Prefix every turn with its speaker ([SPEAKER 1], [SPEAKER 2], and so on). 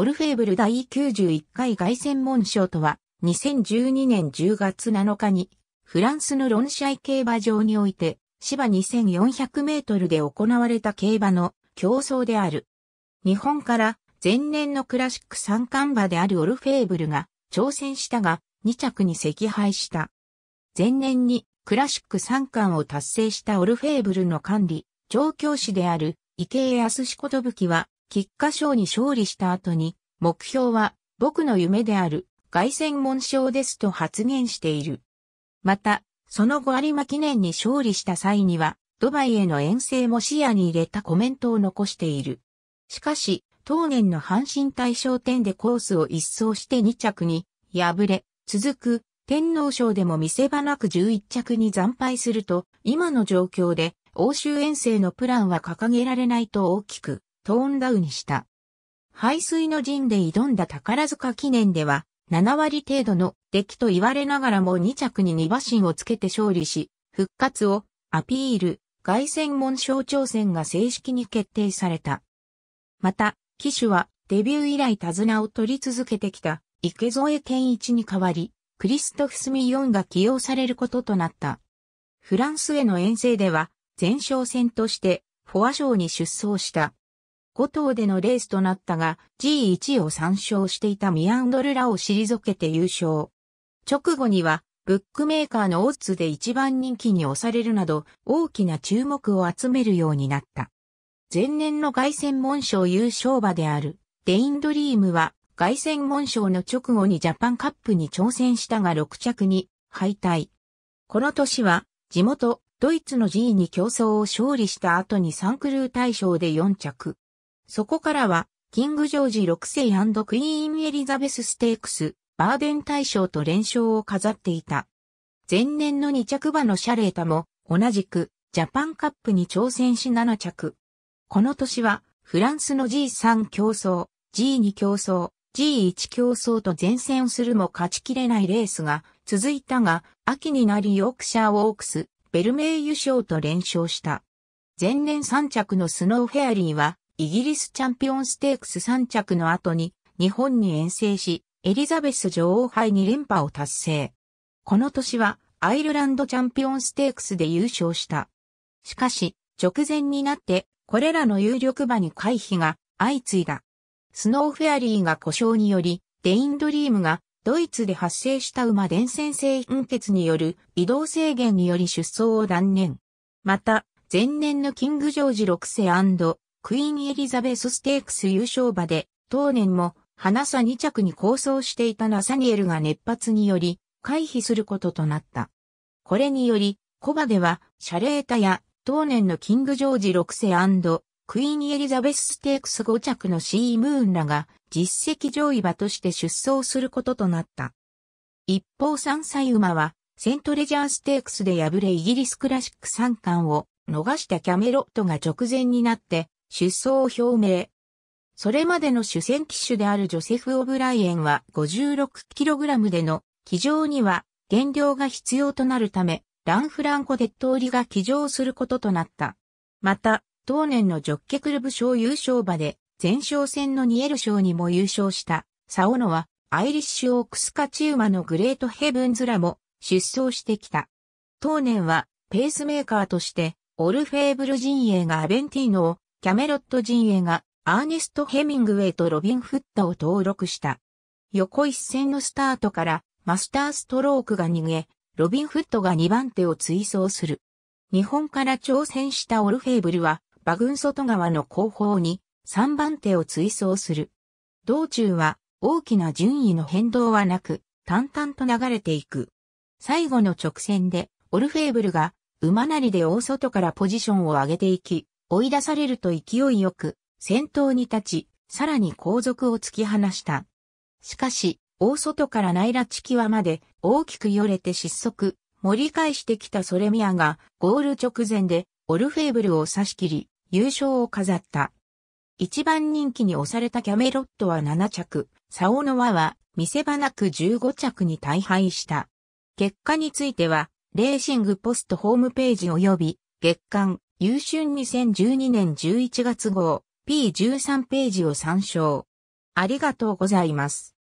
[SPEAKER 1] オルフェーブル第91回外戦門賞とは、2012年10月7日に、フランスのロンシャイ競馬場において、芝2400メートルで行われた競馬の競争である。日本から前年のクラシック三冠馬であるオルフェーブルが挑戦したが、2着に惜敗した。前年にクラシック三冠を達成したオルフェーブルの管理、調教師である池江康子ぶきは、菊花賞に勝利した後に、目標は僕の夢である凱旋門賞ですと発言している。また、その後有馬記念に勝利した際には、ドバイへの遠征も視野に入れたコメントを残している。しかし、当年の阪神大賞典でコースを一掃して2着に敗れ、続く天皇賞でも見せ場なく11着に惨敗すると、今の状況で欧州遠征のプランは掲げられないと大きくトーンダウンした。排水の陣で挑んだ宝塚記念では、7割程度の出来と言われながらも2着に2馬身をつけて勝利し、復活をアピール、外戦門賞挑戦が正式に決定された。また、騎手はデビュー以来手綱を取り続けてきた池添健一に代わり、クリストフスミヨンが起用されることとなった。フランスへの遠征では、前哨戦として、フォア賞に出走した5頭でのレースとなったが、G1 を参照していたミアンドルラを退けて優勝。直後には、ブックメーカーのオッズで一番人気に押されるなど、大きな注目を集めるようになった。前年の凱旋門賞優勝馬である、デインドリームは、凱旋門賞の直後にジャパンカップに挑戦したが6着に敗退。この年は、地元、ドイツの G に競争を勝利した後にサンクルー大賞で4着。そこからは、キング・ジョージ6世クイーン・エリザベス・ステークス、バーデン大賞と連勝を飾っていた。前年の2着馬のシャレータも、同じく、ジャパンカップに挑戦し7着。この年は、フランスの G3 競争、G2 競争、G1 競争と前線するも勝ちきれないレースが続いたが、秋になりヨークシャーウォークス、ベルメイユ賞と連勝した。前年3着のスノーフェアリーは、イギリスチャンピオンステークス3着の後に日本に遠征し、エリザベス女王杯に連覇を達成。この年はアイルランドチャンピオンステークスで優勝した。しかし、直前になってこれらの有力馬に回避が相次いだ。スノーフェアリーが故障により、デインドリームがドイツで発生した馬伝染性貧血による移動制限により出走を断念。また、前年のキングジョージ6世クイーンエリザベスステークス優勝馬で、当年も、花さ2着に構想していたナサニエルが熱発により、回避することとなった。これにより、コバでは、シャレータや、当年のキングジョージ6世クイーンエリザベスステークス5着のシー・ムーンらが、実績上位馬として出走することとなった。一方3歳馬は、セントレジャーステークスで敗れイギリスクラシック3冠を逃したキャメロットが直前になって出走を表明。それまでの主戦機種であるジョセフ・オブライエンは 56kg での機乗には減量が必要となるため、ランフランコ・デッドーリが機乗することとなった。また、当年のジョッケクルブ賞優勝馬で、前哨戦のニエル賞にも優勝した、サオノは、アイリッシュ・オークスカチウマのグレート・ヘブンズらも出走してきた。当年は、ペースメーカーとして、オルフェーブル陣営がアベンティーノをキャメロット陣営がアーネスト・ヘミングウェイとロビン・フッタを登録した。横一線のスタートからマスターストロークが逃げ、ロビン・フットが2番手を追走する。日本から挑戦したオルフェーブルは、馬群外側の後方に3番手を追走する。道中は大きな順位の変動はなく、淡々と流れていく。最後の直線で、オルフェーブルが馬なりで大外からポジションを上げていき、追い出されると勢いよく、先頭に立ち、さらに後続を突き放した。しかし、大外から内拉地際まで大きく揺れて失速、盛り返してきたソレミアがゴール直前でオルフェーブルを差し切り、優勝を飾った。一番人気に押されたキャメロットは7着、サオノワは見せ場なく15着に大敗した。結果については、レーシングポストホームページ及び月間優春2012年11月号、P13 ページを参照。ありがとうございます。